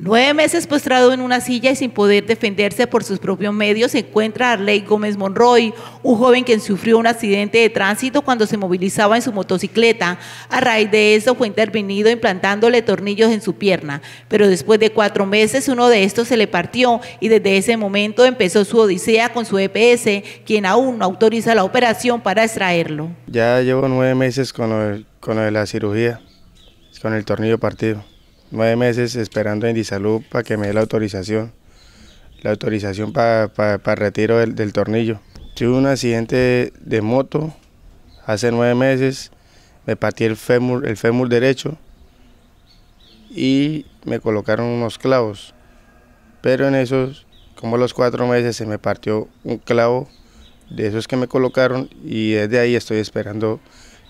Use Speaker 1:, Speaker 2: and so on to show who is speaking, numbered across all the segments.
Speaker 1: Nueve meses postrado en una silla y sin poder defenderse por sus propios medios, se encuentra Arley Gómez Monroy, un joven quien sufrió un accidente de tránsito cuando se movilizaba en su motocicleta. A raíz de eso fue intervenido implantándole tornillos en su pierna, pero después de cuatro meses uno de estos se le partió y desde ese momento empezó su odisea con su EPS, quien aún no autoriza la operación para extraerlo.
Speaker 2: Ya llevo nueve meses con, el, con la cirugía, con el tornillo partido nueve meses esperando en Disalud para que me dé la autorización, la autorización para el retiro del, tornillo. Tuve un accidente de moto hace nueve meses, me partí el fémur, el fémur derecho y me colocaron unos clavos, pero en esos, como los cuatro meses, se me partió un clavo de esos que me colocaron y desde ahí estoy esperando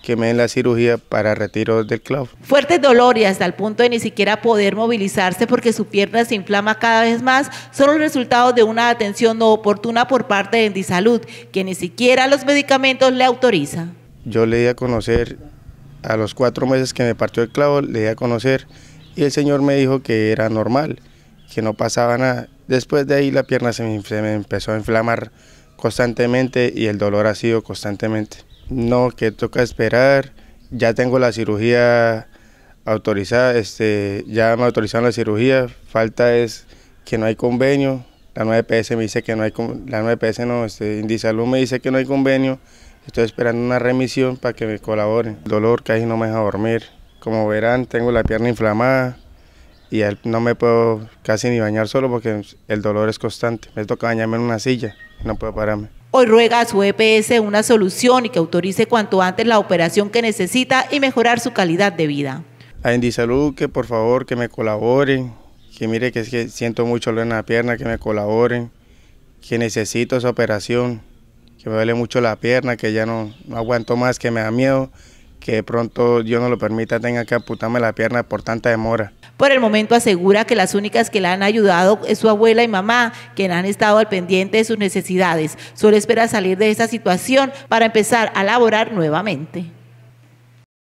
Speaker 2: que me den la cirugía para retiro del
Speaker 1: Fuerte dolor y hasta el punto de ni siquiera poder movilizarse porque su pierna se inflama cada vez más son los resultados de una atención no oportuna por parte de Endisalud, que ni siquiera los medicamentos le autoriza.
Speaker 2: Yo le di a conocer a los cuatro meses que me partió el clavo, le di a conocer y el señor me dijo que era normal, que no pasaba nada. Después de ahí la pierna se me empezó a inflamar constantemente y el dolor ha sido constantemente. No, que toca esperar. Ya tengo la cirugía autorizada, este, ya me autorizaron la cirugía. Falta es que no hay convenio. La 9PS me dice que no hay la 9PS no, este, me dice que no hay convenio. Estoy esperando una remisión para que me colaboren. El dolor casi no me deja dormir. Como verán, tengo la pierna inflamada y no me puedo casi ni bañar solo porque el dolor es constante. Me toca bañarme en una silla no puedo pararme.
Speaker 1: Hoy ruega a su EPS una solución y que autorice cuanto antes la operación que necesita y mejorar su calidad de vida.
Speaker 2: A Indisalud que por favor que me colaboren, que mire que, siento mucho dolor en la pierna, que me colaboren, que necesito esa operación, que me duele mucho la pierna, que ya no, aguanto más, que me da miedo, que de pronto Dios no lo permita tenga que apuntarme la pierna por tanta demora.
Speaker 1: Por el momento asegura que las únicas que la han ayudado es su abuela y mamá, quien han estado al pendiente de sus necesidades. Solo espera salir de esa situación para empezar a laborar nuevamente.